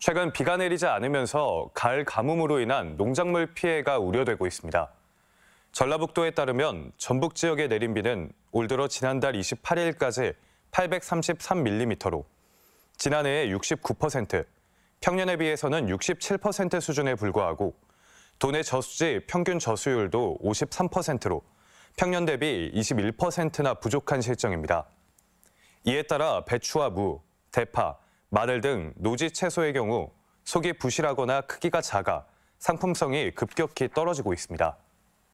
최근 비가 내리지 않으면서 가을 가뭄으로 인한 농작물 피해가 우려되고 있습니다. 전라북도에 따르면 전북 지역에 내린 비는 올 들어 지난달 28일까지 833mm로 지난해의 69%, 평년에 비해서는 67% 수준에 불과하고 도내 저수지 평균 저수율도 53%로 평년 대비 21%나 부족한 실정입니다. 이에 따라 배추와 무, 대파, 마늘 등 노지 채소의 경우 속이 부실하거나 크기가 작아 상품성이 급격히 떨어지고 있습니다.